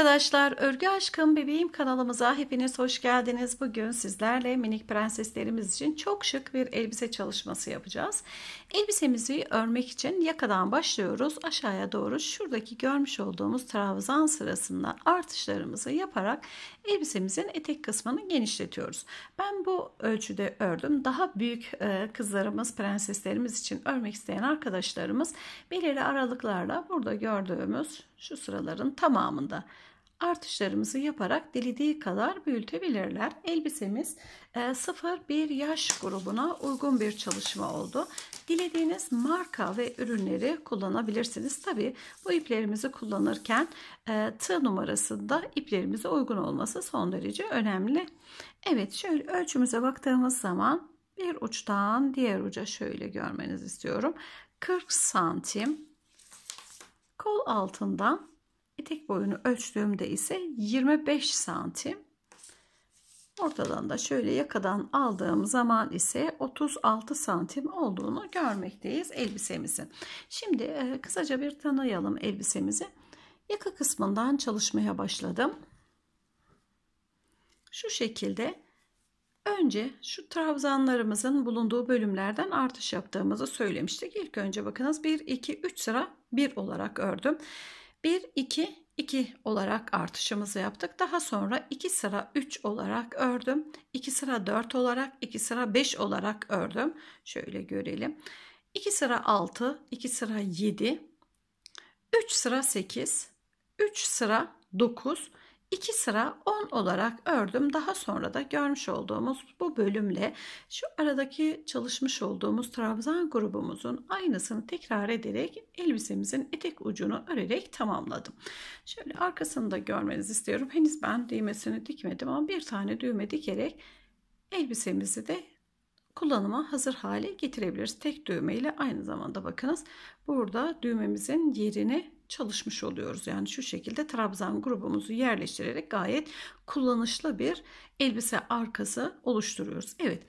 arkadaşlar, Örgü Aşkım Bebeğim kanalımıza hepiniz hoş geldiniz. Bugün sizlerle minik prenseslerimiz için çok şık bir elbise çalışması yapacağız. Elbisemizi örmek için yakadan başlıyoruz. Aşağıya doğru şuradaki görmüş olduğumuz trabzan sırasında artışlarımızı yaparak elbisemizin etek kısmını genişletiyoruz. Ben bu ölçüde ördüm. Daha büyük e, kızlarımız, prenseslerimiz için örmek isteyen arkadaşlarımız belirli aralıklarla burada gördüğümüz şu sıraların tamamında artışlarımızı yaparak dilediği kadar büyütebilirler. Elbisemiz 0-1 e, yaş grubuna uygun bir çalışma oldu. Dilediğiniz marka ve ürünleri kullanabilirsiniz. Tabi bu iplerimizi kullanırken e, tığ numarası da iplerimize uygun olması son derece önemli. Evet şöyle ölçümüze baktığımız zaman bir uçtan diğer uca şöyle görmenizi istiyorum. 40 santim kol altından Etek boyunu ölçtüğümde ise 25 santim. Ortadan da şöyle yakadan aldığım zaman ise 36 santim olduğunu görmekteyiz elbisemizin. Şimdi e, kısaca bir tanıyalım elbisemizi. Yaka kısmından çalışmaya başladım. Şu şekilde önce şu trabzanlarımızın bulunduğu bölümlerden artış yaptığımızı söylemiştik. İlk önce bakınız 1, 2, 3 sıra 1 olarak ördüm. 1, 2, 2 olarak artışımızı yaptık. Daha sonra 2 sıra 3 olarak ördüm. 2 sıra 4 olarak, 2 sıra 5 olarak ördüm. Şöyle görelim. 2 sıra 6, 2 sıra 7, 3 sıra 8, 3 sıra 9, 2 sıra 10 olarak ördüm. Daha sonra da görmüş olduğumuz bu bölümle şu aradaki çalışmış olduğumuz trabzan grubumuzun aynısını tekrar ederek elbisemizin etek ucunu örerek tamamladım. Şöyle arkasını da görmenizi istiyorum. Henüz ben düğmesini dikmedim ama bir tane düğme dikerek elbisemizi de kullanıma hazır hale getirebiliriz. Tek düğme ile aynı zamanda bakınız burada düğmemizin yerini çalışmış oluyoruz. Yani şu şekilde trabzan grubumuzu yerleştirerek gayet kullanışlı bir elbise arkası oluşturuyoruz. Evet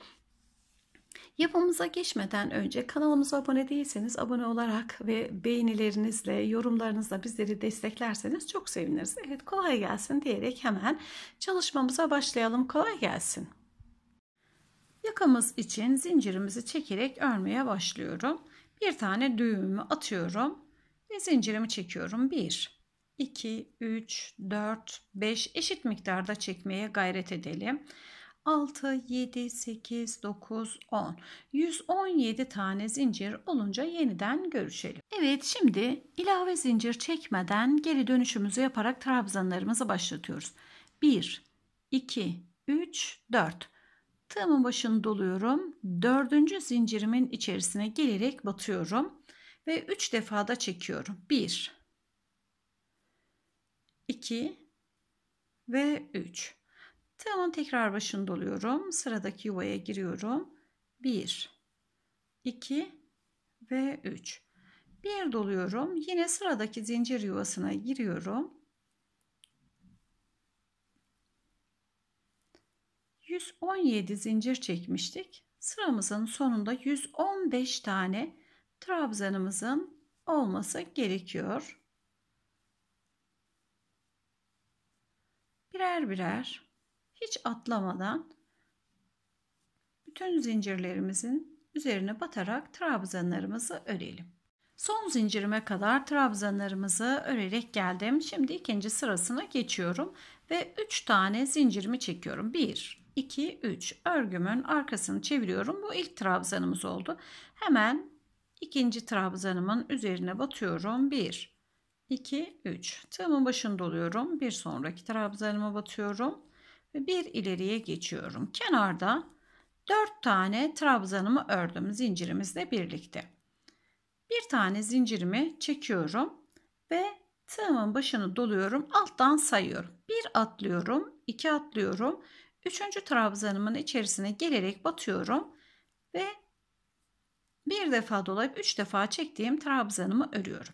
Yapımıza geçmeden önce kanalımıza abone değilseniz abone olarak ve beğenilerinizle, yorumlarınızla bizleri desteklerseniz çok seviniriz. Evet kolay gelsin diyerek hemen çalışmamıza başlayalım. Kolay gelsin. Yakamız için zincirimizi çekerek örmeye başlıyorum. Bir tane düğümü atıyorum ve zincirimi çekiyorum. 1, 2, 3, 4, 5 eşit miktarda çekmeye gayret edelim. 6, 7, 8, 9, 10. 117 tane zincir olunca yeniden görüşelim. Evet şimdi ilave zincir çekmeden geri dönüşümüzü yaparak trabzanlarımızı başlatıyoruz. 1, 2, 3, 4. Tığımın başını doluyorum. Dördüncü zincirimin içerisine gelerek batıyorum ve 3 defada çekiyorum. 1 2 ve 3. Tığımın tekrar başını doluyorum. Sıradaki yuvaya giriyorum. 1 2 ve 3. Bir doluyorum. Yine sıradaki zincir yuvasına giriyorum. 117 zincir çekmiştik. Sıramızın sonunda 115 tane trabzanımızın olması gerekiyor. Birer birer hiç atlamadan bütün zincirlerimizin üzerine batarak trabzanlarımızı örelim. Son zincirime kadar trabzanlarımızı örerek geldim. Şimdi ikinci sırasına geçiyorum ve 3 tane zincirimi çekiyorum. 1, 2, 3 örgümün arkasını çeviriyorum. Bu ilk trabzanımız oldu. Hemen ikinci trabzanımın üzerine batıyorum. 1, 2, 3. Tığımın başında oluyorum. Bir sonraki trabzanıma batıyorum. Ve bir ileriye geçiyorum. Kenarda 4 tane trabzanımı ördüm zincirimizle birlikte. Bir tane zincirimi çekiyorum ve tığımın başını doluyorum. Alttan sayıyorum. Bir atlıyorum, iki atlıyorum. Üçüncü trabzanımın içerisine gelerek batıyorum ve bir defa dolayıp üç defa çektiğim trabzanımı örüyorum.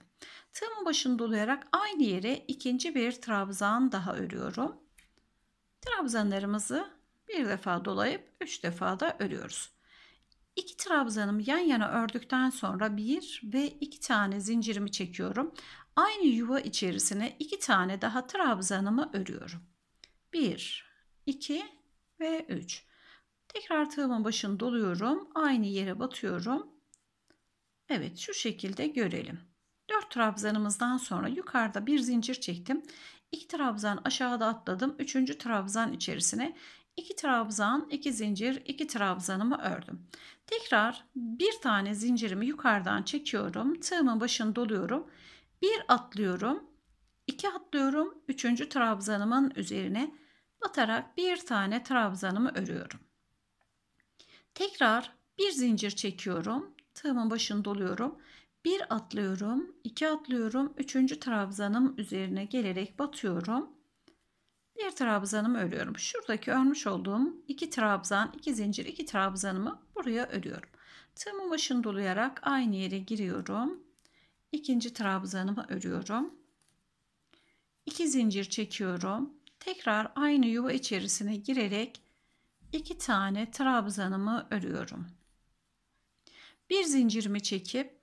Tığımın başını dolayarak aynı yere ikinci bir trabzan daha örüyorum. Trabzanlarımızı bir defa dolayıp üç defa da örüyoruz. İki trabzanımı yan yana ördükten sonra bir ve iki tane zincirimi çekiyorum. Aynı yuva içerisine iki tane daha trabzanımı örüyorum. Bir, iki ve üç. Tekrar tığımın başını doluyorum. Aynı yere batıyorum. Evet şu şekilde görelim. 4 trabzanımızdan sonra yukarıda bir zincir çektim. 2 trabzan aşağıda atladım. 3. trabzan içerisine 2 trabzan, 2 zincir, 2 trabzanımı ördüm. Tekrar bir tane zincirimi yukarıdan çekiyorum. Tığımın başını doluyorum. Bir atlıyorum. 2 atlıyorum. 3. trabzanımın üzerine batarak bir tane trabzanımı örüyorum. Tekrar bir zincir çekiyorum. Tığımın başını doluyorum. Bir atlıyorum, iki atlıyorum, üçüncü trabzanım üzerine gelerek batıyorum. Bir trabzanımı örüyorum. Şuradaki örmüş olduğum iki trabzan, iki zincir, iki trabzanımı buraya örüyorum. Tığımın başını dolayarak aynı yere giriyorum. İkinci trabzanımı örüyorum. İki zincir çekiyorum. Tekrar aynı yuva içerisine girerek iki tane trabzanımı örüyorum. Bir zincirimi çekip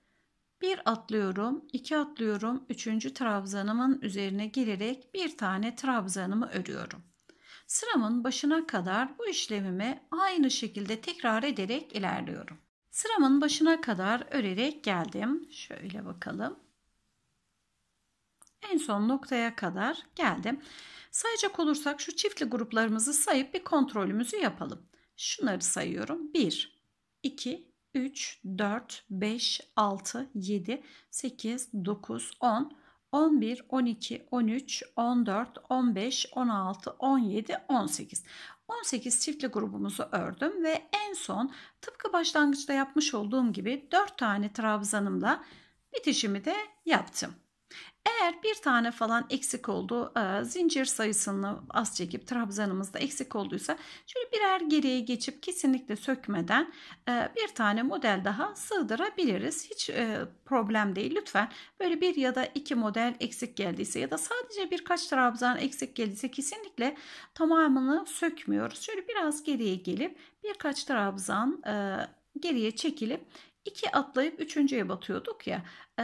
bir atlıyorum, iki atlıyorum, üçüncü trabzanımın üzerine girerek bir tane trabzanımı örüyorum. Sıramın başına kadar bu işlemimi aynı şekilde tekrar ederek ilerliyorum. Sıramın başına kadar örerek geldim. Şöyle bakalım. En son noktaya kadar geldim. Sayacak olursak şu çiftli gruplarımızı sayıp bir kontrolümüzü yapalım. Şunları sayıyorum. 1, 2, 3, 4, 5, 6, 7, 8, 9, 10, 11, 12, 13, 14, 15, 16, 17, 18. 18 çiftli grubumuzu ördüm ve en son tıpkı başlangıçta yapmış olduğum gibi 4 tane trabzanımla bitişimi de yaptım. Eğer bir tane falan eksik oldu, e, zincir sayısını az çekip trabzanımızda eksik olduysa şöyle birer geriye geçip kesinlikle sökmeden e, bir tane model daha sığdırabiliriz. Hiç e, problem değil. Lütfen böyle bir ya da iki model eksik geldiyse ya da sadece birkaç trabzan eksik geldiyse kesinlikle tamamını sökmüyoruz. Şöyle biraz geriye gelip birkaç trabzan e, geriye çekilip iki atlayıp üçüncüye batıyorduk ya. E,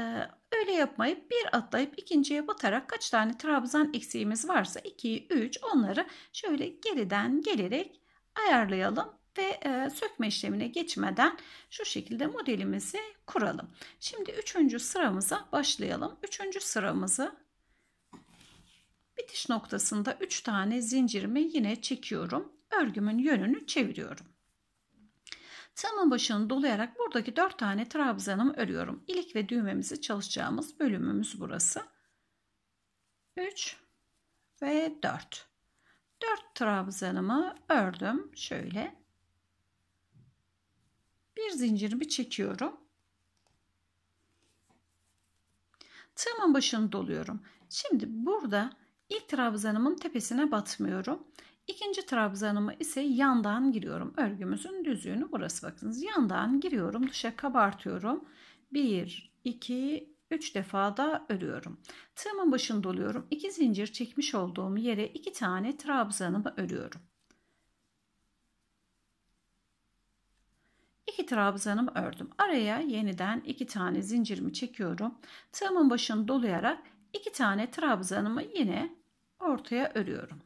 öyle yapmayıp bir atlayıp ikinciye batarak kaç tane trabzan eksiğimiz varsa 2, 3 onları şöyle geriden gelerek ayarlayalım ve e, sökme işlemine geçmeden şu şekilde modelimizi kuralım. Şimdi üçüncü sıramıza başlayalım. Üçüncü sıramızı bitiş noktasında 3 tane zincirimi yine çekiyorum. Örgümün yönünü çeviriyorum. Tığımın başını dolayarak buradaki 4 tane trabzanımı örüyorum. İlik ve düğmemizi çalışacağımız bölümümüz burası. 3 ve 4. 4 trabzanımı ördüm. Şöyle. Bir zincirimi çekiyorum. Tığımın başını doluyorum. Şimdi burada ilk trabzanımın tepesine batmıyorum. İkinci trabzanımı ise yandan giriyorum. Örgümüzün düzlüğünü burası bakınız. Yandan giriyorum. Dışa kabartıyorum. 1, 2, 3 defa da örüyorum. Tığımın başını doluyorum. 2 zincir çekmiş olduğum yere 2 tane trabzanımı örüyorum. 2 trabzanımı ördüm. Araya yeniden 2 tane zincirimi çekiyorum. Tığımın başını dolayarak 2 tane trabzanımı yine ortaya örüyorum.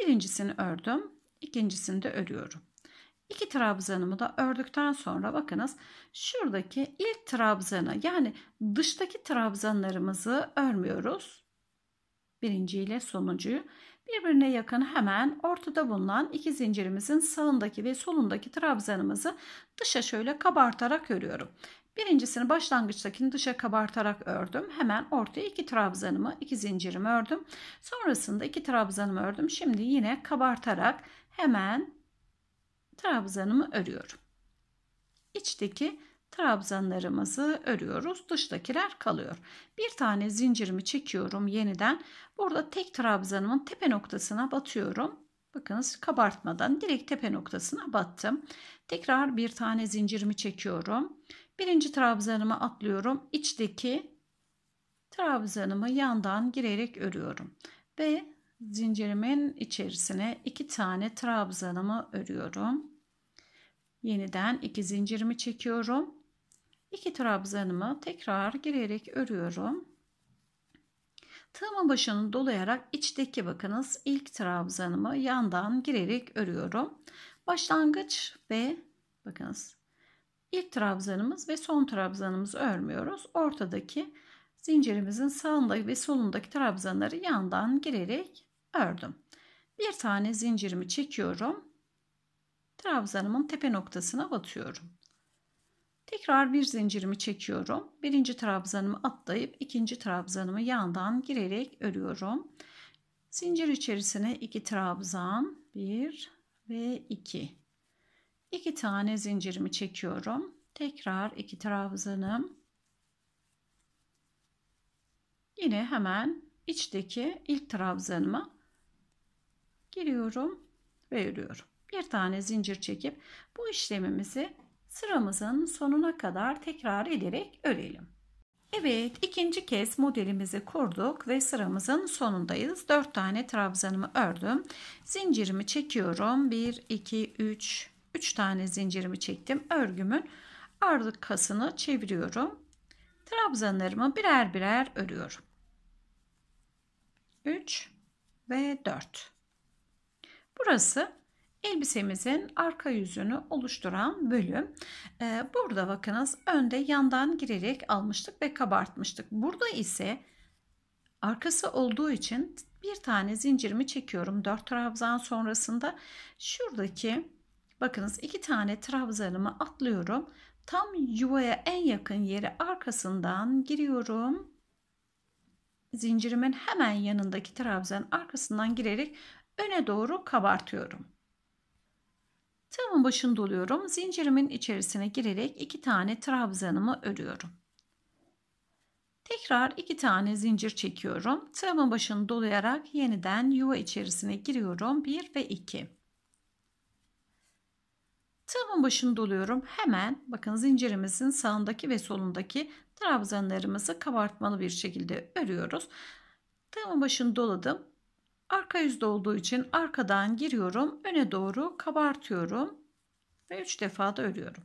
Birincisini ördüm. ikincisini de örüyorum. İki trabzanımı da ördükten sonra bakınız şuradaki ilk trabzanı yani dıştaki trabzanlarımızı örmüyoruz. Birinci ile sonuncuyu birbirine yakın hemen ortada bulunan iki zincirimizin sağındaki ve solundaki trabzanımızı dışa şöyle kabartarak örüyorum. Birincisini başlangıçtakini dışa kabartarak ördüm. Hemen ortaya iki trabzanımı, iki zincirimi ördüm. Sonrasında iki trabzanımı ördüm. Şimdi yine kabartarak hemen trabzanımı örüyorum. İçteki trabzanlarımızı örüyoruz. Dıştakiler kalıyor. Bir tane zincirimi çekiyorum yeniden. Burada tek trabzanımın tepe noktasına batıyorum. Bakınız kabartmadan direkt tepe noktasına battım. Tekrar bir tane zincirimi çekiyorum. Birinci trabzanımı atlıyorum. İçteki trabzanımı yandan girerek örüyorum. Ve zincirimin içerisine iki tane trabzanımı örüyorum. Yeniden iki zincirimi çekiyorum. İki trabzanımı tekrar girerek örüyorum. Tığımın başını dolayarak içteki bakınız ilk trabzanımı yandan girerek örüyorum. Başlangıç ve bakınız İlk trabzanımız ve son trabzanımızı örmüyoruz. Ortadaki zincirimizin sağında ve solundaki trabzanları yandan girerek ördüm. Bir tane zincirimi çekiyorum. Trabzanımın tepe noktasına batıyorum. Tekrar bir zincirimi çekiyorum. Birinci trabzanımı atlayıp ikinci trabzanımı yandan girerek örüyorum. Zincir içerisine iki trabzan, bir ve iki. 2 tane zincirimi çekiyorum. Tekrar iki trabzanım. Yine hemen içteki ilk trabzanıma giriyorum ve örüyorum. Bir tane zincir çekip bu işlemimizi sıramızın sonuna kadar tekrar ederek örelim. Evet ikinci kez modelimizi kurduk ve sıramızın sonundayız. 4 tane trabzanımı ördüm. Zincirimi çekiyorum. 1, 2, 3, 3 tane zincirimi çektim. Örgümün ardı kasını çeviriyorum. Trabzanlarımı birer birer örüyorum. 3 ve 4. Burası elbisemizin arka yüzünü oluşturan bölüm. Ee, burada bakınız önde yandan girerek almıştık ve kabartmıştık. Burada ise arkası olduğu için bir tane zincirimi çekiyorum. 4 trabzan sonrasında şuradaki Bakınız iki tane trabzanımı atlıyorum. Tam yuvaya en yakın yeri arkasından giriyorum. Zincirimin hemen yanındaki trabzanın arkasından girerek öne doğru kabartıyorum. Tığımın başını doluyorum. Zincirimin içerisine girerek iki tane trabzanımı örüyorum. Tekrar iki tane zincir çekiyorum. Tığımın başını dolayarak yeniden yuva içerisine giriyorum. 1 ve 2. Tığımın başını doluyorum. Hemen bakın zincirimizin sağındaki ve solundaki trabzanlarımızı kabartmalı bir şekilde örüyoruz. Tığımın başını doladım. Arka yüzde olduğu için arkadan giriyorum. Öne doğru kabartıyorum. Ve 3 defa da örüyorum.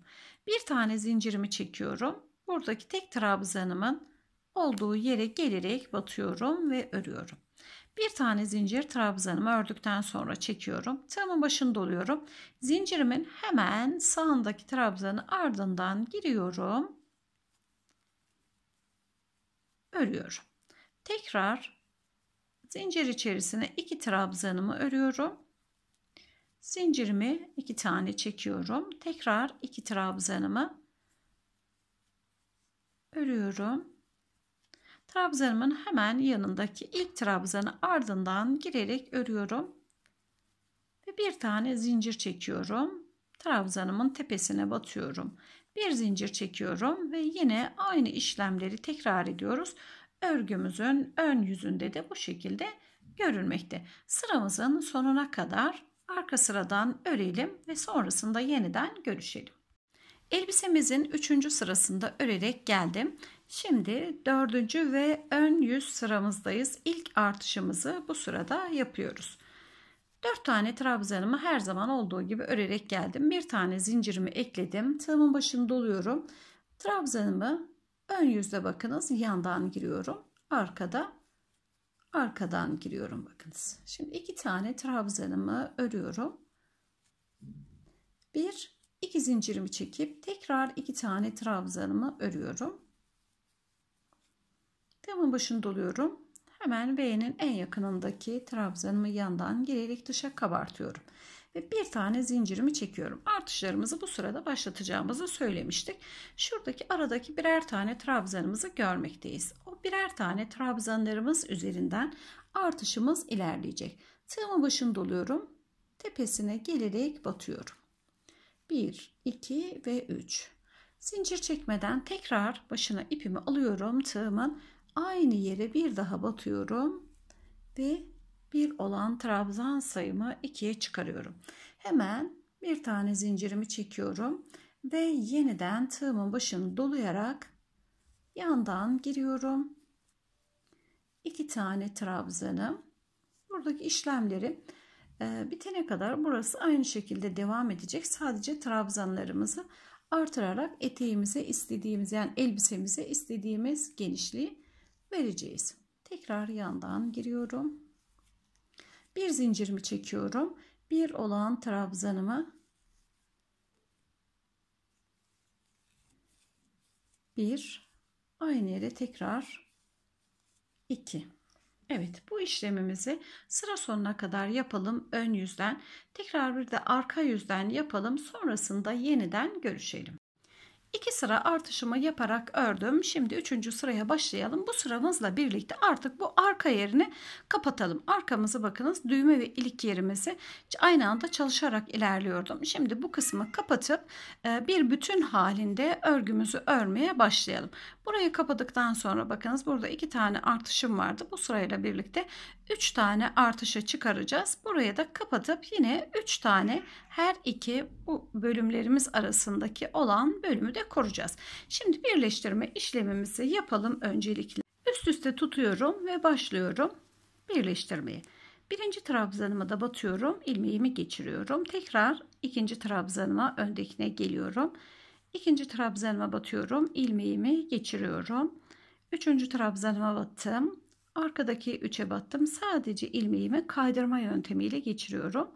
Bir tane zincirimi çekiyorum. Buradaki tek trabzanımın olduğu yere gelerek batıyorum ve örüyorum. Bir tane zincir trabzanımı ördükten sonra çekiyorum. Tığımın başını doluyorum. Zincirimin hemen sağındaki trabzanı ardından giriyorum. Örüyorum. Tekrar zincir içerisine iki trabzanımı örüyorum. Zincirimi iki tane çekiyorum. Tekrar iki trabzanımı örüyorum. Trabzanımın hemen yanındaki ilk trabzanı ardından girerek örüyorum. Ve bir tane zincir çekiyorum. Trabzanımın tepesine batıyorum. Bir zincir çekiyorum ve yine aynı işlemleri tekrar ediyoruz. Örgümüzün ön yüzünde de bu şekilde görülmekte. Sıramızın sonuna kadar arka sıradan örelim ve sonrasında yeniden görüşelim. Elbisemizin üçüncü sırasında örerek geldim. Şimdi dördüncü ve ön yüz sıramızdayız. İlk artışımızı bu sırada yapıyoruz. Dört tane trabzanımı her zaman olduğu gibi örerek geldim. Bir tane zincirimi ekledim. Tığımın başını doluyorum. Trabzanımı ön yüzde bakınız yandan giriyorum. Arkada arkadan giriyorum bakınız. Şimdi iki tane trabzanımı örüyorum. Bir 2 zincirimi çekip tekrar iki tane trabzanımı örüyorum. Tığımın başını doluyorum. Hemen V'nin en yakınındaki trabzanımı yandan girerek dışa kabartıyorum. Ve bir tane zincirimi çekiyorum. Artışlarımızı bu sırada başlatacağımızı söylemiştik. Şuradaki aradaki birer tane trabzanımızı görmekteyiz. O birer tane trabzanlarımız üzerinden artışımız ilerleyecek. Tığımın başını doluyorum. Tepesine gelerek batıyorum. 1, 2 ve 3. Zincir çekmeden tekrar başına ipimi alıyorum. Tığımın aynı yere bir daha batıyorum. Ve bir olan trabzan sayımı 2'ye çıkarıyorum. Hemen bir tane zincirimi çekiyorum. Ve yeniden tığımın başını dolayarak yandan giriyorum. 2 tane trabzanım. Buradaki işlemleri ee, bitene kadar burası aynı şekilde devam edecek. Sadece trabzanlarımızı artırarak eteğimize istediğimiz yani elbisemize istediğimiz genişliği vereceğiz. Tekrar yandan giriyorum. Bir zincirimi çekiyorum. Bir olan trabzanımı bir aynı yere tekrar iki Evet bu işlemimizi sıra sonuna kadar yapalım ön yüzden. Tekrar bir de arka yüzden yapalım. Sonrasında yeniden görüşelim. 2 sıra artışımı yaparak ördüm. Şimdi 3. sıraya başlayalım. Bu sıramızla birlikte artık bu arka yerini kapatalım. Arkamızı bakınız düğme ve ilik yerimizi aynı anda çalışarak ilerliyordum. Şimdi bu kısmı kapatıp e, bir bütün halinde örgümüzü örmeye başlayalım. Burayı kapadıktan sonra bakınız burada iki tane artışım vardı. Bu sırayla birlikte üç tane artışa çıkaracağız. Buraya da kapatıp yine üç tane her iki bu bölümlerimiz arasındaki olan bölümü de koruyacağız. Şimdi birleştirme işlemimizi yapalım öncelikle. Üst üste tutuyorum ve başlıyorum birleştirmeyi. Birinci trabzanıma da batıyorum. ilmeğimi geçiriyorum. Tekrar ikinci trabzanıma öndekine geliyorum. İkinci trabzanıma batıyorum. ilmeğimi geçiriyorum. Üçüncü trabzanıma battım. Arkadaki üçe battım. Sadece ilmeğimi kaydırma yöntemiyle geçiriyorum.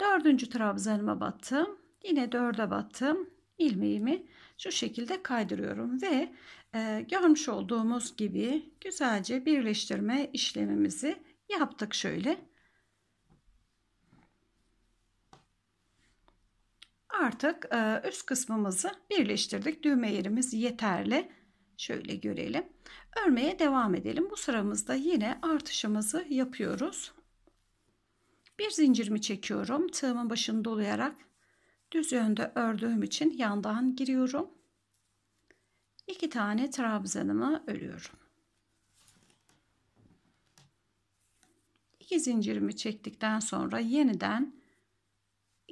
Dördüncü trabzanıma battım. Yine dörde battım. ilmeğimi şu şekilde kaydırıyorum ve e, görmüş olduğumuz gibi güzelce birleştirme işlemimizi yaptık şöyle. Artık e, üst kısmımızı birleştirdik. Düğme yerimiz yeterli. Şöyle görelim. Örmeye devam edelim. Bu sıramızda yine artışımızı yapıyoruz. Bir zincirimi çekiyorum. Tığımın başını dolayarak düz yönde ördüğüm için yandan giriyorum. İki tane trabzanımı örüyorum. İki zincirimi çektikten sonra yeniden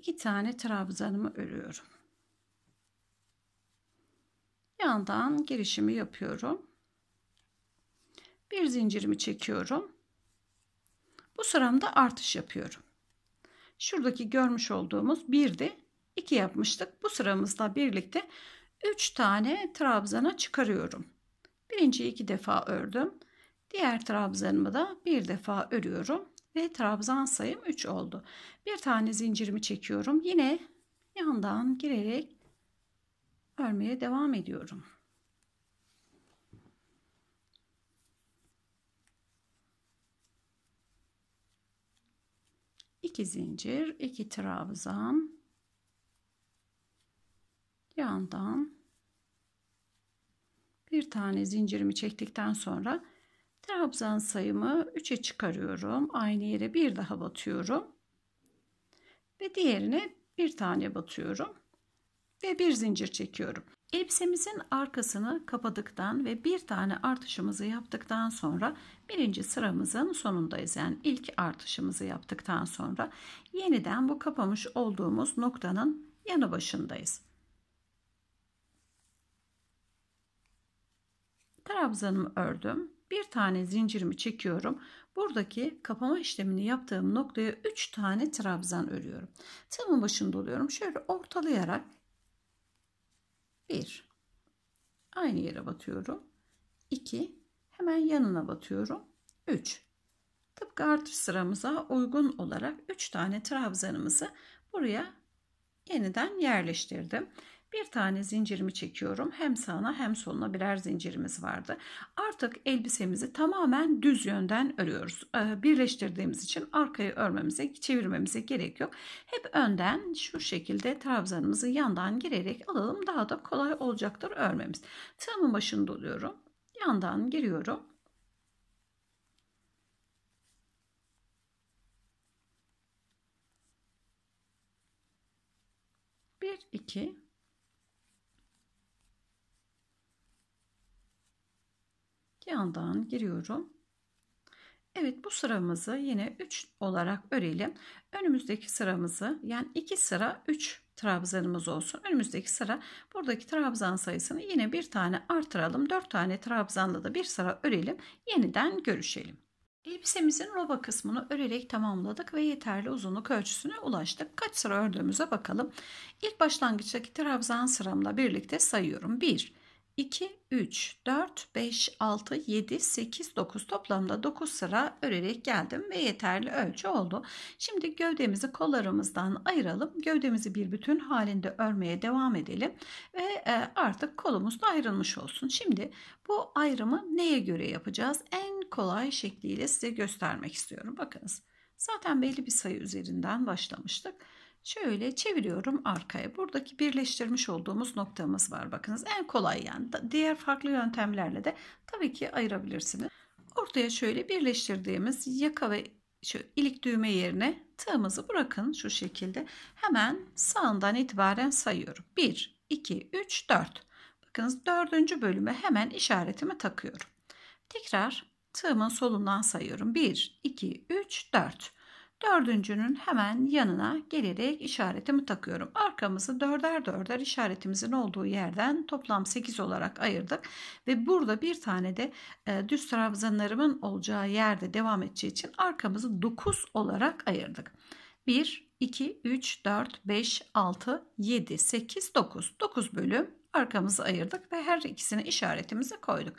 iki tane trabzanımı örüyorum. Yandan girişimi yapıyorum. Bir zincirimi çekiyorum. Bu sıramda artış yapıyorum. Şuradaki görmüş olduğumuz birdi. 2 yapmıştık. Bu sıramızla birlikte 3 tane trabzana çıkarıyorum. Birinciyi 2 defa ördüm. Diğer trabzanımı da bir defa örüyorum ve trabzan sayım 3 oldu. Bir tane zincirimi çekiyorum. Yine yandan girerek örmeye devam ediyorum. İki zincir, iki trabzan. Yandan bir tane zincirimi çektikten sonra Trabzan sayımı 3'e çıkarıyorum. Aynı yere bir daha batıyorum. Ve diğerine bir tane batıyorum. Ve bir zincir çekiyorum. Elbisemizin arkasını kapadıktan ve bir tane artışımızı yaptıktan sonra birinci sıramızın sonundayız. Yani ilk artışımızı yaptıktan sonra yeniden bu kapamış olduğumuz noktanın yanı başındayız. Trabzanımı ördüm bir tane zincirimi çekiyorum. Buradaki kapama işlemini yaptığım noktaya 3 tane trabzan örüyorum. Tığımın başında oluyorum. Şöyle ortalayarak 1 aynı yere batıyorum. 2 hemen yanına batıyorum. 3 tıpkı artış sıramıza uygun olarak 3 tane trabzanımızı buraya yeniden yerleştirdim. Bir tane zincirimi çekiyorum. Hem sağına hem soluna birer zincirimiz vardı. Artık elbisemizi tamamen düz yönden örüyoruz. Ee, birleştirdiğimiz için arkayı örmemize, çevirmemize gerek yok. Hep önden şu şekilde trabzanımızı yandan girerek alalım. Daha da kolay olacaktır örmemiz. Tığımın başını doluyorum. Yandan giriyorum. Bir, iki, yandan giriyorum. Evet bu sıramızı yine 3 olarak örelim. Önümüzdeki sıramızı yani 2 sıra 3 trabzanımız olsun. Önümüzdeki sıra buradaki trabzan sayısını yine bir tane artıralım. 4 tane trabzanla da bir sıra örelim. Yeniden görüşelim. Elbisemizin roba kısmını örerek tamamladık ve yeterli uzunluk ölçüsüne ulaştık. Kaç sıra ördüğümüze bakalım. İlk başlangıçtaki trabzan sıramla birlikte sayıyorum. 1, 2, 3, 4, 5, 6, 7, 8, 9 toplamda 9 sıra örerek geldim ve yeterli ölçü oldu. Şimdi gövdemizi kollarımızdan ayıralım. Gövdemizi bir bütün halinde örmeye devam edelim ve e, artık kolumuz da ayrılmış olsun. Şimdi bu ayrımı neye göre yapacağız? En kolay şekliyle size göstermek istiyorum. Bakınız zaten belli bir sayı üzerinden başlamıştık. Şöyle çeviriyorum arkaya. Buradaki birleştirmiş olduğumuz noktamız var. Bakınız en kolay yani. Diğer farklı yöntemlerle de tabii ki ayırabilirsiniz. Ortaya şöyle birleştirdiğimiz yaka ve şu ilik düğme yerine tığımızı bırakın şu şekilde. Hemen sağından itibaren sayıyorum. 1, 2, 3, 4. Bakınız dördüncü bölüme hemen işaretimi takıyorum. Tekrar tığımın solundan sayıyorum. 1, 2, 3, 4. Dördüncünün hemen yanına gelerek işaretimi takıyorum. Arkamızı dörder dörder işaretimizin olduğu yerden toplam 8 olarak ayırdık. Ve burada bir tane de e, düz trabzanlarımın olacağı yerde devam edeceği için arkamızı 9 olarak ayırdık. 1, 2, 3, 4, 5, 6, 7, 8, 9. 9 bölüm arkamızı ayırdık ve her ikisine işaretimizi koyduk.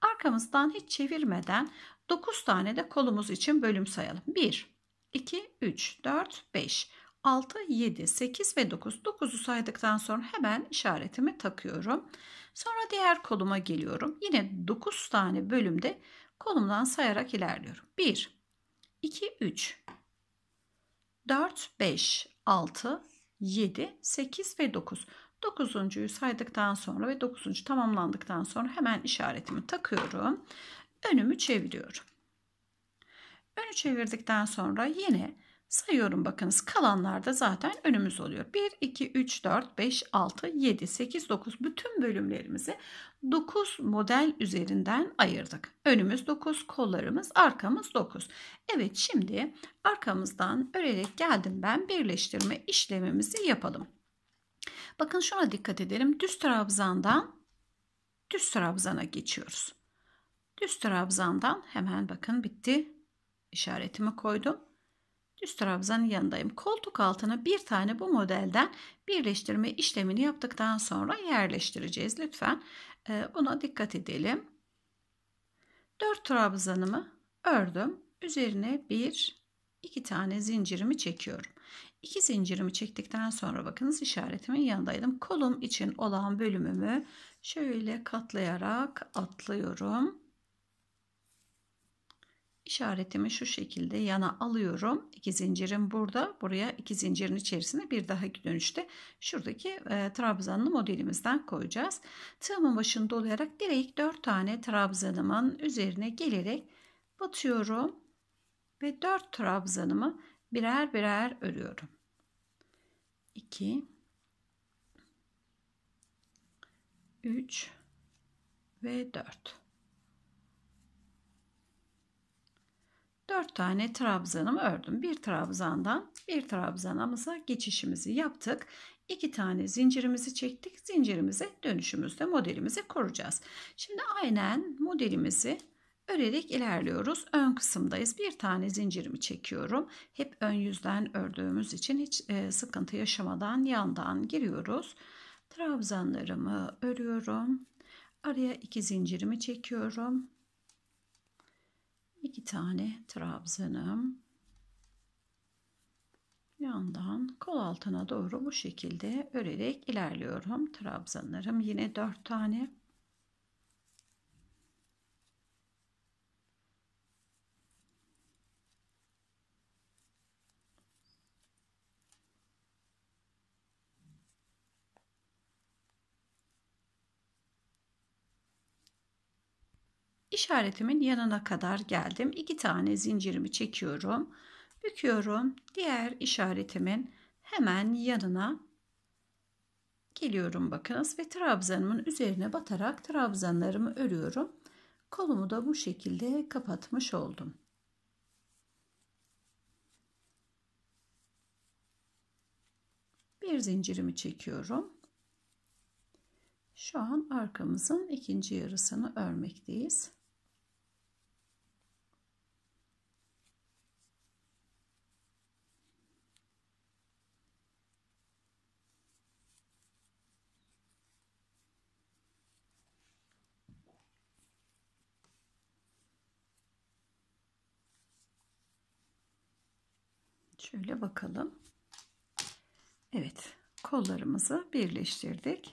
Arkamızdan hiç çevirmeden 9 tane de kolumuz için bölüm sayalım. 1, 2, 3, 4, 5, 6, 7, 8 ve 9. 9'u saydıktan sonra hemen işaretimi takıyorum. Sonra diğer koluma geliyorum. Yine 9 tane bölümde kolumdan sayarak ilerliyorum. 1, 2, 3, 4, 5, 6, 7, 8 ve 9. 9.yu saydıktan sonra ve 9. tamamlandıktan sonra hemen işaretimi takıyorum. Önümü çeviriyorum. Önü çevirdikten sonra yine sayıyorum bakınız kalanlar da zaten önümüz oluyor. 1, 2, 3, 4, 5, 6, 7, 8, 9 bütün bölümlerimizi 9 model üzerinden ayırdık. Önümüz 9, kollarımız, arkamız 9. Evet şimdi arkamızdan örerek geldim ben birleştirme işlemimizi yapalım. Bakın şuna dikkat edelim. Düz trabzandan düz trabzana geçiyoruz. Düz trabzandan hemen bakın bitti işaretimi koydum. Düz trabzanın yanındayım. Koltuk altına bir tane bu modelden birleştirme işlemini yaptıktan sonra yerleştireceğiz. Lütfen e, buna dikkat edelim. 4 trabzanımı ördüm. Üzerine bir, iki tane zincirimi çekiyorum. İki zincirimi çektikten sonra bakınız işaretimin yanındaydım. Kolum için olan bölümümü şöyle katlayarak atlıyorum işaretimi şu şekilde yana alıyorum. İki zincirim burada. Buraya iki zincirin içerisine bir daha dönüşte şuradaki e, trabzanlı modelimizden koyacağız. Tığımın başını dolayarak direkt 4 tane trabzanımın üzerine gelerek batıyorum ve 4 trabzanımı birer birer örüyorum. 2 3 ve 4 4 tane trabzanımı ördüm. Bir trabzandan bir trabzanımıza geçişimizi yaptık. 2 tane zincirimizi çektik. Zincirimize dönüşümüzde modelimizi kuracağız. Şimdi aynen modelimizi örerek ilerliyoruz. Ön kısımdayız. Bir tane zincirimi çekiyorum. Hep ön yüzden ördüğümüz için hiç e, sıkıntı yaşamadan yandan giriyoruz. Trabzanlarımı örüyorum. Araya iki zincirimi çekiyorum iki tane trabzanım yandan kol altına doğru bu şekilde örerek ilerliyorum. Trabzanlarım yine dört tane. işaretimin yanına kadar geldim. İki tane zincirimi çekiyorum. Büküyorum. Diğer işaretimin hemen yanına geliyorum bakınız ve trabzanımın üzerine batarak trabzanlarımı örüyorum. Kolumu da bu şekilde kapatmış oldum. Bir zincirimi çekiyorum. Şu an arkamızın ikinci yarısını örmekteyiz. Şöyle bakalım. Evet. Kollarımızı birleştirdik.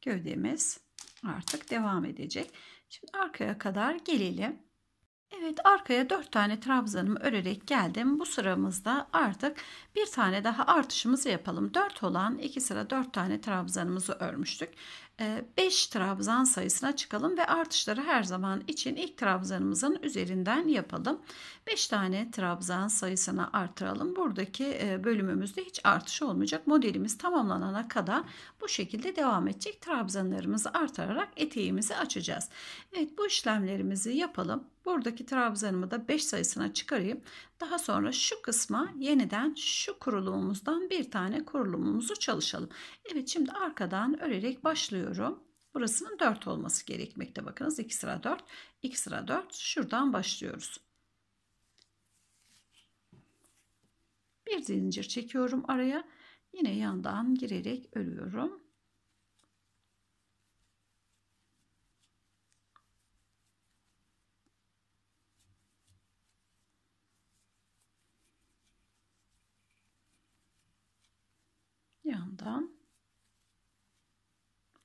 Gövdemiz artık devam edecek. Şimdi arkaya kadar gelelim. Evet arkaya 4 tane trabzanımı örerek geldim. Bu sıramızda artık bir tane daha artışımızı yapalım. 4 olan 2 sıra 4 tane trabzanımızı örmüştük. 5 ee, trabzan sayısına çıkalım ve artışları her zaman için ilk trabzanımızın üzerinden yapalım. 5 tane trabzan sayısına artıralım. Buradaki e, bölümümüzde hiç artış olmayacak. Modelimiz tamamlanana kadar bu şekilde devam edecek. Trabzanlarımızı artırarak eteğimizi açacağız. Evet bu işlemlerimizi yapalım. Buradaki trabzanımı da 5 sayısına çıkarayım. Daha sonra şu kısma yeniden şu kuruluğumuzdan bir tane kurulumumuzu çalışalım. Evet şimdi arkadan örerek başlıyorum. Burasının 4 olması gerekmekte. Bakınız 2 sıra 4, 2 sıra 4 şuradan başlıyoruz. Bir zincir çekiyorum araya. Yine yandan girerek örüyorum. yandan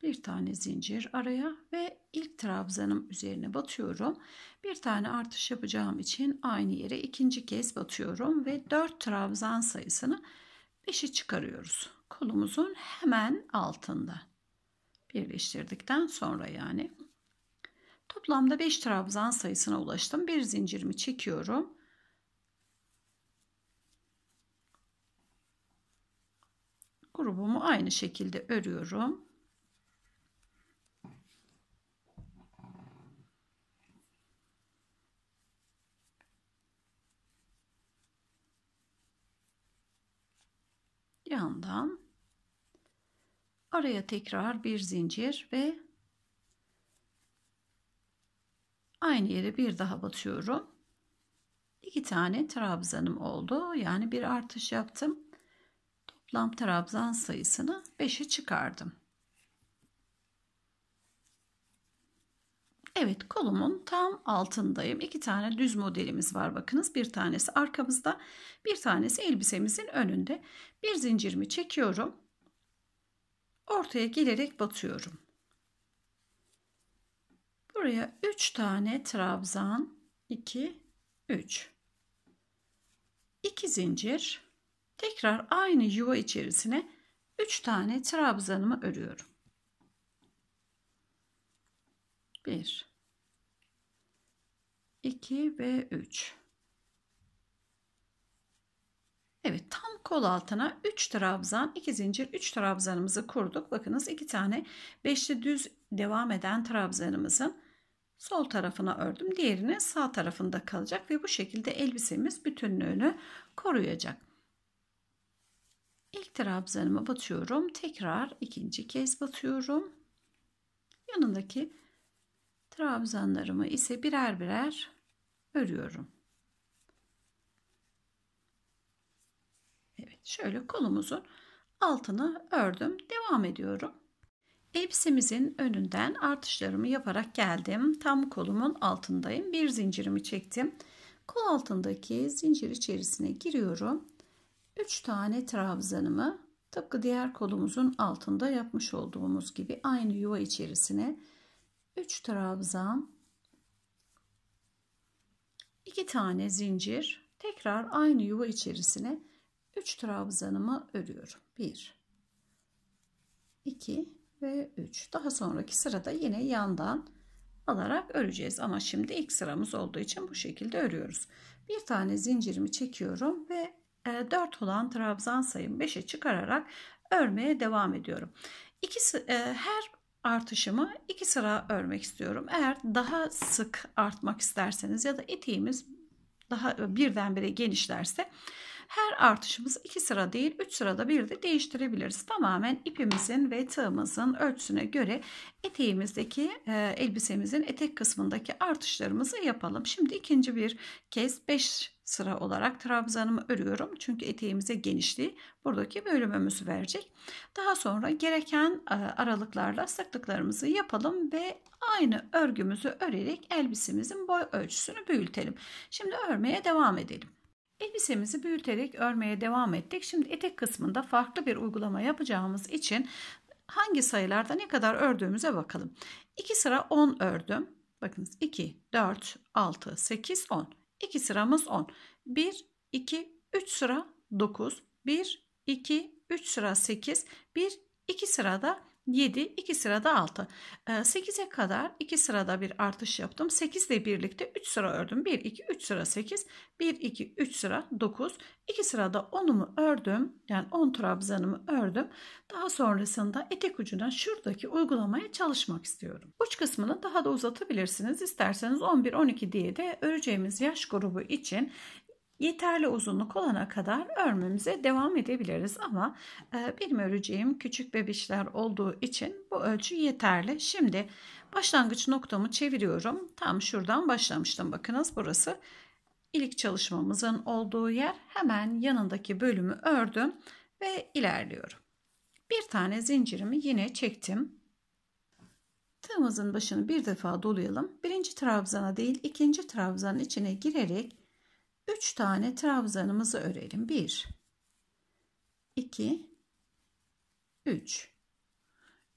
bir tane zincir araya ve ilk trabzanım üzerine batıyorum. Bir tane artış yapacağım için aynı yere ikinci kez batıyorum ve 4 trabzan sayısını 5'e çıkarıyoruz. Kolumuzun hemen altında. Birleştirdikten sonra yani. Toplamda 5 trabzan sayısına ulaştım. Bir zincirimi çekiyorum. grubumu aynı şekilde örüyorum. yandan araya tekrar bir zincir ve aynı yere bir daha batıyorum. İki tane trabzanım oldu. Yani bir artış yaptım toplam trabzan sayısını 5'e çıkardım. Evet kolumun tam altındayım. İki tane düz modelimiz var bakınız. Bir tanesi arkamızda bir tanesi elbisemizin önünde. Bir zincirimi çekiyorum. Ortaya gelerek batıyorum. Buraya 3 tane trabzan 2 3 2 zincir Tekrar aynı yuva içerisine 3 tane trabzanımı örüyorum. 1 2 ve 3 Evet tam kol altına 3 trabzan 2 zincir 3 trabzanımızı kurduk. Bakınız 2 tane beşli düz devam eden trabzanımızın sol tarafına ördüm. Diğerini sağ tarafında kalacak ve bu şekilde elbisemiz bütünlüğünü koruyacak. İlk trabzanıma batıyorum. Tekrar ikinci kez batıyorum. Yanındaki trabzanlarımı ise birer birer örüyorum. Evet şöyle kolumuzun altını ördüm. Devam ediyorum. Elbisemizin önünden artışlarımı yaparak geldim. Tam kolumun altındayım. Bir zincirimi çektim. Kol altındaki zincir içerisine giriyorum 3 tane trabzanımı tıpkı diğer kolumuzun altında yapmış olduğumuz gibi aynı yuva içerisine 3 trabzan 2 tane zincir tekrar aynı yuva içerisine 3 trabzanımı örüyorum. 1 2 ve 3. Daha sonraki sırada yine yandan alarak öreceğiz ama şimdi ilk sıramız olduğu için bu şekilde örüyoruz. Bir tane zincirimi çekiyorum ve 4 ee, olan trabzan sayım 5'e çıkararak örmeye devam ediyorum. İkisi, e, her artışımı iki sıra örmek istiyorum. Eğer daha sık artmak isterseniz ya da eteğimiz daha birdenbire genişlerse her artışımızı 2 sıra değil 3 sırada bir de değiştirebiliriz. Tamamen ipimizin ve tığımızın ölçüsüne göre eteğimizdeki e, elbisemizin etek kısmındaki artışlarımızı yapalım. Şimdi ikinci bir kez 5 sıra olarak trabzanımı örüyorum. Çünkü eteğimize genişliği buradaki bölümümüzü verecek. Daha sonra gereken e, aralıklarla sıklıklarımızı yapalım ve aynı örgümüzü örerek elbisemizin boy ölçüsünü büyütelim. Şimdi örmeye devam edelim. Elbisemizi büyüterek örmeye devam ettik. Şimdi etek kısmında farklı bir uygulama yapacağımız için hangi sayılarda ne kadar ördüğümüze bakalım. 2 sıra 10 ördüm. Bakınız 2, 4, 6, 8, 10. 2 sıramız 10. 1, 2, 3 sıra 9. 1, 2, 3 sıra 8. 1, 2 sırada 7, 2 sırada 6. 8'e ee, kadar 2 sırada bir artış yaptım. 8 ile birlikte 3 sıra ördüm. 1, 2, 3 sıra 8, 1, 2, 3 sıra 9. 2 sırada 10'umu ördüm. Yani 10 trabzanımı ördüm. Daha sonrasında etek ucundan şuradaki uygulamaya çalışmak istiyorum. Uç kısmını daha da uzatabilirsiniz. İsterseniz 11, 12 diye de öreceğimiz yaş grubu için yeterli uzunluk olana kadar örmemize devam edebiliriz ama e, benim öreceğim küçük bebişler olduğu için bu ölçü yeterli. Şimdi başlangıç noktamı çeviriyorum. Tam şuradan başlamıştım. Bakınız burası ilik çalışmamızın olduğu yer. Hemen yanındaki bölümü ördüm ve ilerliyorum. Bir tane zincirimi yine çektim. Tığımızın başını bir defa dolayalım. Birinci trabzana değil ikinci trabzanın içine girerek 3 tane trabzanımızı örelim. 1 2 3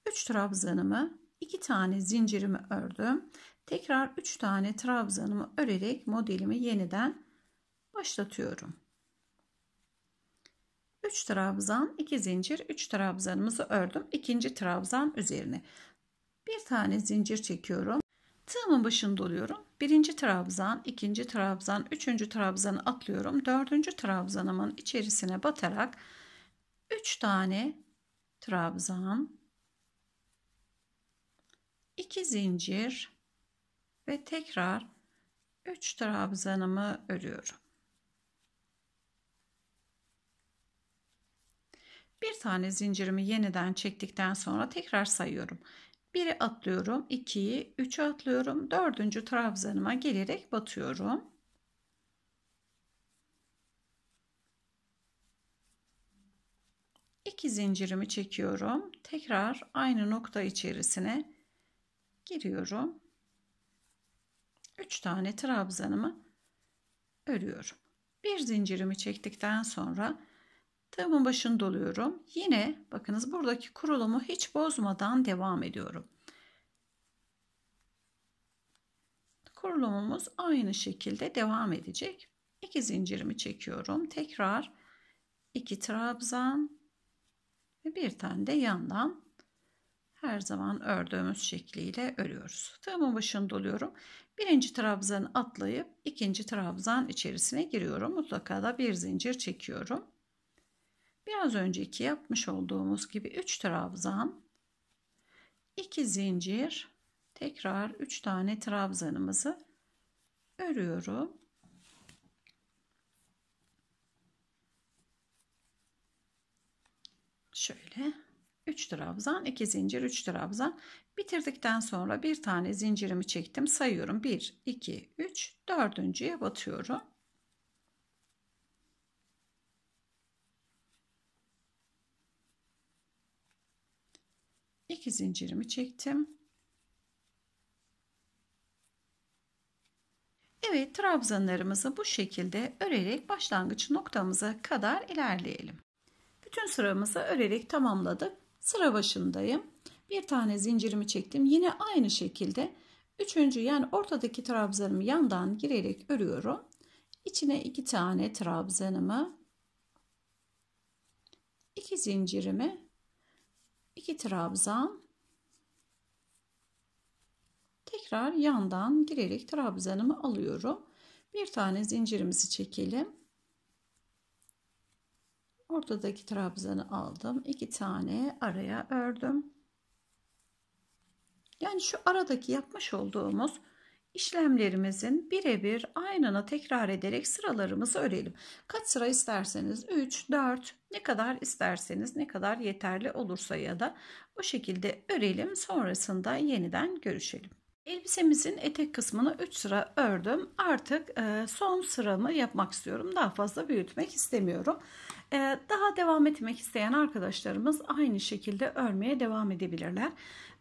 3 trabzanımı 2 tane zincirimi ördüm. Tekrar 3 tane trabzanımı örerek modelimi yeniden başlatıyorum. 3 trabzan, 2 zincir, 3 trabzanımızı ördüm. İkinci trabzan üzerine bir tane zincir çekiyorum. Tığımın başında oluyorum. Birinci trabzan, ikinci trabzan, üçüncü trabzanı atlıyorum. Dördüncü trabzanımın içerisine batarak üç tane trabzan, iki zincir ve tekrar üç trabzanımı örüyorum. Bir tane zincirimi yeniden çektikten sonra tekrar sayıyorum. 1'i atlıyorum, 2'yi, 3'e atlıyorum. 4. trabzanıma gelerek batıyorum. İki zincirimi çekiyorum. Tekrar aynı nokta içerisine giriyorum. 3 tane trabzanımı örüyorum. Bir zincirimi çektikten sonra tığımın başını doluyorum. Yine bakınız buradaki kurulumu hiç bozmadan devam ediyorum. Kurulumumuz aynı şekilde devam edecek. 2 zincirimi çekiyorum. Tekrar 2 trabzan ve bir tane de yandan her zaman ördüğümüz şekliyle örüyoruz. Tığımın başını doluyorum. Birinci trabzanı atlayıp ikinci trabzan içerisine giriyorum. Mutlaka da bir zincir çekiyorum biraz önceki yapmış olduğumuz gibi 3 trabzan 2 zincir tekrar 3 tane trabzanımızı örüyorum şöyle 3 trabzan 2 zincir 3 trabzan bitirdikten sonra bir tane zincirimi çektim sayıyorum 1 2 3 dördüncüye batıyorum 2 zincirimi çektim. Evet trabzanlarımızı bu şekilde örerek başlangıç noktamıza kadar ilerleyelim. Bütün sıramızı örerek tamamladık. Sıra başındayım. Bir tane zincirimi çektim. Yine aynı şekilde 3. yani ortadaki trabzanımı yandan girerek örüyorum. İçine 2 tane trabzanımı 2 zincirimi 2 trabzan tekrar yandan girerek trabzanımı alıyorum bir tane zincirimizi çekelim ortadaki trabzanı aldım iki tane araya ördüm yani şu aradaki yapmış olduğumuz işlemlerimizin birebir aynını tekrar ederek sıralarımızı örelim. Kaç sıra isterseniz 3, 4 ne kadar isterseniz ne kadar yeterli olursa ya da o şekilde örelim. Sonrasında yeniden görüşelim. Elbisemizin etek kısmını 3 sıra ördüm. Artık e, son sıramı yapmak istiyorum. Daha fazla büyütmek istemiyorum. E, daha devam etmek isteyen arkadaşlarımız aynı şekilde örmeye devam edebilirler.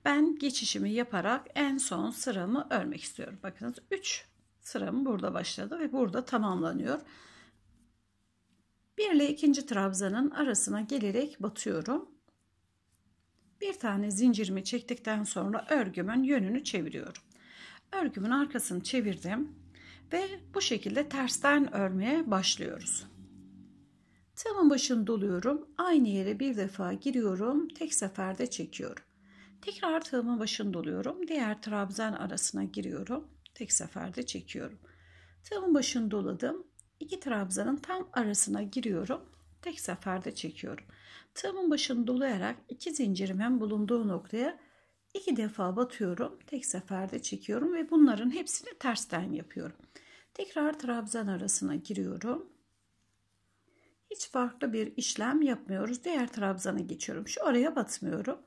Ben geçişimi yaparak en son sıramı örmek istiyorum. Bakınız 3 sıram burada başladı ve burada tamamlanıyor. 1 ile 2. trabzanın arasına gelerek batıyorum. Bir tane zincirimi çektikten sonra örgümün yönünü çeviriyorum. Örgümün arkasını çevirdim ve bu şekilde tersten örmeye başlıyoruz. Tamın başını doluyorum. Aynı yere bir defa giriyorum. Tek seferde çekiyorum. Tekrar tığımın başını doluyorum. Diğer trabzan arasına giriyorum. Tek seferde çekiyorum. Tığımın başını doladım. İki trabzanın tam arasına giriyorum. Tek seferde çekiyorum. Tığımın başını dolayarak iki zincirimin bulunduğu noktaya iki defa batıyorum. Tek seferde çekiyorum ve bunların hepsini tersten yapıyorum. Tekrar trabzan arasına giriyorum. Hiç farklı bir işlem yapmıyoruz. Diğer trabzana geçiyorum. Şu araya batmıyorum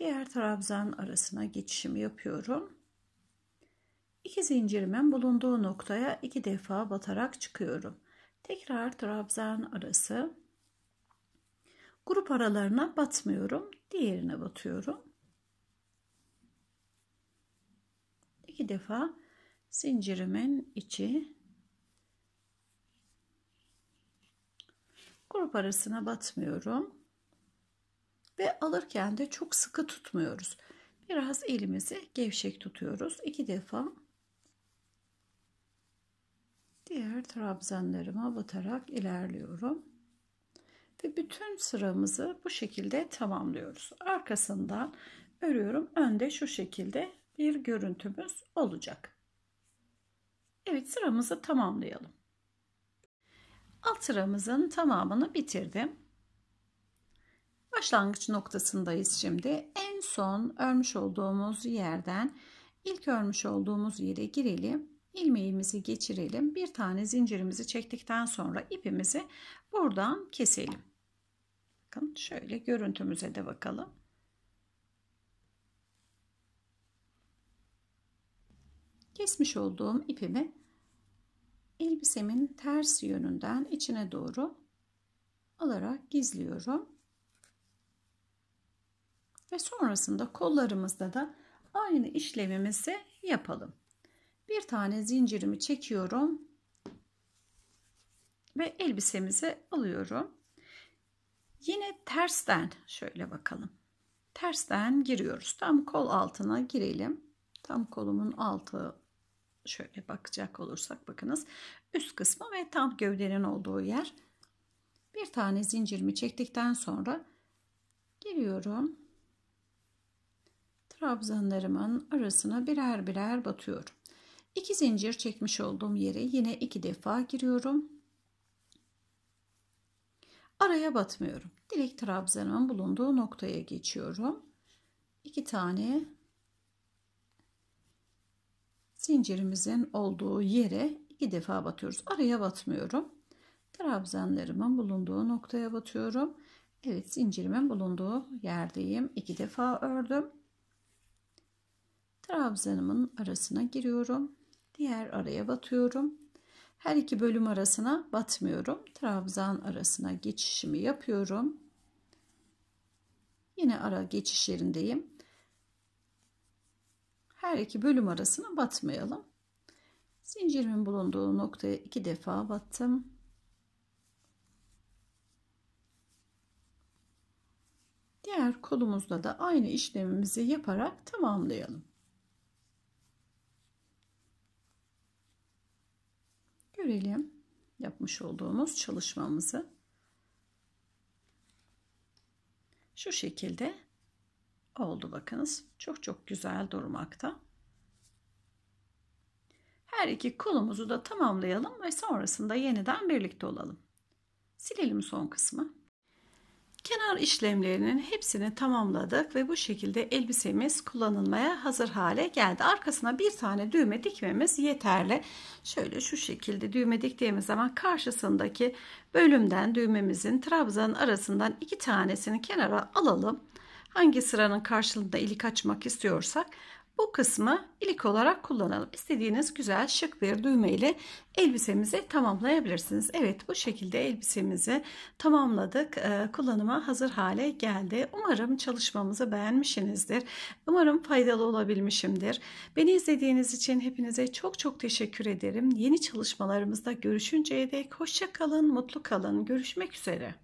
diğer trabzan arasına geçişimi yapıyorum. İki zincirimin bulunduğu noktaya iki defa batarak çıkıyorum. Tekrar trabzan arası. Grup aralarına batmıyorum. Diğerine batıyorum. İki defa zincirimin içi grup arasına batmıyorum ve alırken de çok sıkı tutmuyoruz. Biraz elimizi gevşek tutuyoruz. İki defa diğer trabzanlarıma batarak ilerliyorum. Ve bütün sıramızı bu şekilde tamamlıyoruz. Arkasından örüyorum. Önde şu şekilde bir görüntümüz olacak. Evet sıramızı tamamlayalım. Alt sıramızın tamamını bitirdim. Başlangıç noktasındayız şimdi. En son örmüş olduğumuz yerden ilk örmüş olduğumuz yere girelim. Ilmeğimizi geçirelim. Bir tane zincirimizi çektikten sonra ipimizi buradan keselim. Bakın şöyle görüntümüze de bakalım. Kesmiş olduğum ipimi elbisemin ters yönünden içine doğru alarak gizliyorum ve sonrasında kollarımızda da aynı işlemimizi yapalım. Bir tane zincirimi çekiyorum ve elbisemizi alıyorum. Yine tersten şöyle bakalım. Tersten giriyoruz. Tam kol altına girelim. Tam kolumun altı şöyle bakacak olursak bakınız üst kısmı ve tam gövdenin olduğu yer. Bir tane zincirimi çektikten sonra giriyorum trabzanlarımın arasına birer birer batıyorum. İki zincir çekmiş olduğum yere yine iki defa giriyorum. Araya batmıyorum. Direkt trabzanımın bulunduğu noktaya geçiyorum. İki tane zincirimizin olduğu yere iki defa batıyoruz. Araya batmıyorum. Trabzanlarımın bulunduğu noktaya batıyorum. Evet zincirimin bulunduğu yerdeyim. İki defa ördüm trabzanımın arasına giriyorum. Diğer araya batıyorum. Her iki bölüm arasına batmıyorum. Trabzan arasına geçişimi yapıyorum. Yine ara geçiş yerindeyim. Her iki bölüm arasına batmayalım. Zincirimin bulunduğu noktaya iki defa battım. Diğer kolumuzda da aynı işlemimizi yaparak tamamlayalım. Görelim yapmış olduğumuz çalışmamızı. Şu şekilde oldu bakınız. Çok çok güzel durmakta. Her iki kolumuzu da tamamlayalım ve sonrasında yeniden birlikte olalım. Silelim son kısmı. Kenar işlemlerinin hepsini tamamladık ve bu şekilde elbisemiz kullanılmaya hazır hale geldi. Arkasına bir tane düğme dikmemiz yeterli. Şöyle şu şekilde düğme diktiğimiz zaman karşısındaki bölümden düğmemizin trabzanın arasından iki tanesini kenara alalım. Hangi sıranın karşılığında ilik açmak istiyorsak bu kısmı ilik olarak kullanalım. İstediğiniz güzel şık bir düğme ile elbisemizi tamamlayabilirsiniz. Evet bu şekilde elbisemizi tamamladık. Ee, kullanıma hazır hale geldi. Umarım çalışmamızı beğenmişsinizdir. Umarım faydalı olabilmişimdir. Beni izlediğiniz için hepinize çok çok teşekkür ederim. Yeni çalışmalarımızda görüşünceye dek hoşça kalın, mutlu kalın. Görüşmek üzere.